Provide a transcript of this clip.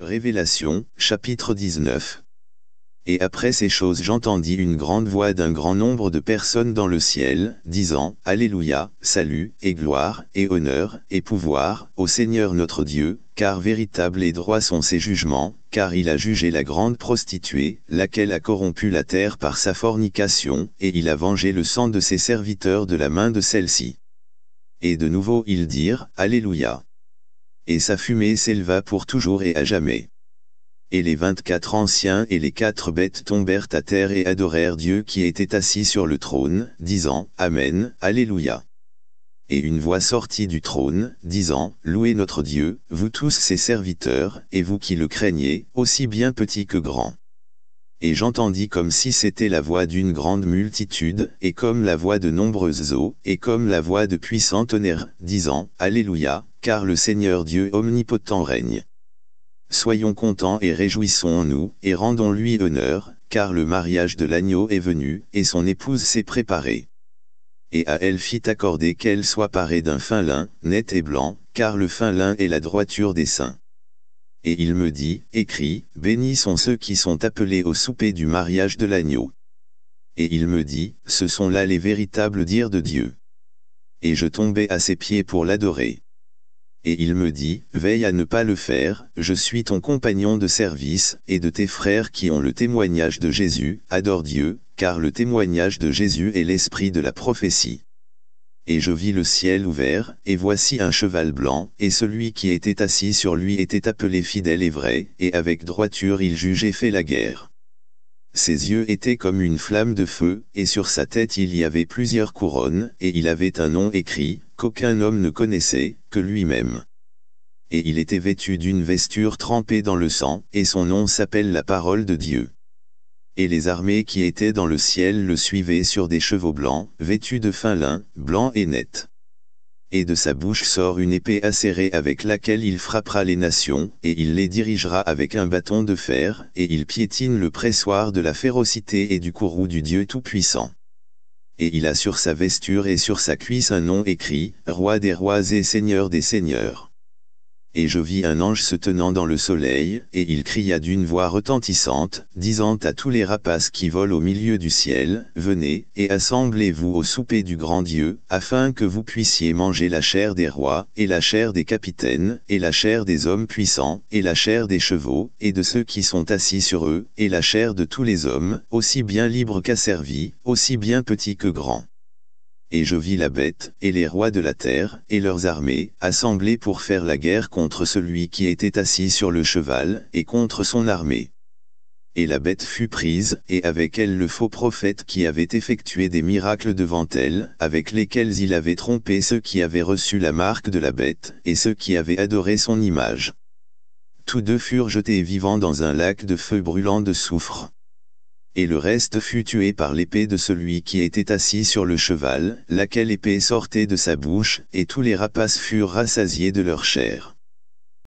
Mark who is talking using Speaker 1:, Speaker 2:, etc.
Speaker 1: Révélation, chapitre 19 Et après ces choses j'entendis une grande voix d'un grand nombre de personnes dans le ciel, disant, Alléluia, salut, et gloire, et honneur, et pouvoir, au Seigneur notre Dieu, car véritables et droits sont ses jugements, car il a jugé la grande prostituée, laquelle a corrompu la terre par sa fornication, et il a vengé le sang de ses serviteurs de la main de celle-ci. Et de nouveau ils dirent, Alléluia et sa fumée s'éleva pour toujours et à jamais. Et les vingt-quatre anciens et les quatre bêtes tombèrent à terre et adorèrent Dieu qui était assis sur le trône, disant, Amen, Alléluia. Et une voix sortit du trône, disant, Louez notre Dieu, vous tous ses serviteurs, et vous qui le craignez, aussi bien petits que grands. Et j'entendis comme si c'était la voix d'une grande multitude, et comme la voix de nombreuses eaux, et comme la voix de puissants tonnerres, disant, Alléluia, car le Seigneur Dieu omnipotent règne. Soyons contents et réjouissons-nous, et rendons-lui honneur, car le mariage de l'agneau est venu, et son épouse s'est préparée. Et à elle fit accorder qu'elle soit parée d'un fin lin, net et blanc, car le fin lin est la droiture des saints. Et il me dit, écrit, bénis sont ceux qui sont appelés au souper du mariage de l'agneau. Et il me dit, ce sont là les véritables dires de Dieu. Et je tombai à ses pieds pour l'adorer et il me dit, veille à ne pas le faire, je suis ton compagnon de service, et de tes frères qui ont le témoignage de Jésus, adore Dieu, car le témoignage de Jésus est l'esprit de la prophétie. Et je vis le ciel ouvert, et voici un cheval blanc, et celui qui était assis sur lui était appelé fidèle et vrai, et avec droiture il juge et fait la guerre. Ses yeux étaient comme une flamme de feu, et sur sa tête il y avait plusieurs couronnes, et il avait un nom écrit, qu'aucun homme ne connaissait, que lui-même. Et il était vêtu d'une vesture trempée dans le sang, et son nom s'appelle la parole de Dieu. Et les armées qui étaient dans le ciel le suivaient sur des chevaux blancs, vêtus de fin lin, blanc et net. Et de sa bouche sort une épée acérée avec laquelle il frappera les nations, et il les dirigera avec un bâton de fer, et il piétine le pressoir de la férocité et du courroux du Dieu Tout-Puissant et il a sur sa vesture et sur sa cuisse un nom écrit, Roi des rois et Seigneur des seigneurs et je vis un ange se tenant dans le soleil, et il cria d'une voix retentissante, disant à tous les rapaces qui volent au milieu du ciel, Venez, et assemblez-vous au souper du grand Dieu, afin que vous puissiez manger la chair des rois, et la chair des capitaines, et la chair des hommes puissants, et la chair des chevaux, et de ceux qui sont assis sur eux, et la chair de tous les hommes, aussi bien libres qu'asservis, aussi bien petits que grands et je vis la bête, et les rois de la terre, et leurs armées, assemblés pour faire la guerre contre celui qui était assis sur le cheval, et contre son armée. Et la bête fut prise, et avec elle le faux prophète qui avait effectué des miracles devant elle, avec lesquels il avait trompé ceux qui avaient reçu la marque de la bête, et ceux qui avaient adoré son image. Tous deux furent jetés vivants dans un lac de feu brûlant de soufre et le reste fut tué par l'épée de celui qui était assis sur le cheval, laquelle épée sortait de sa bouche, et tous les rapaces furent rassasiés de leur chair.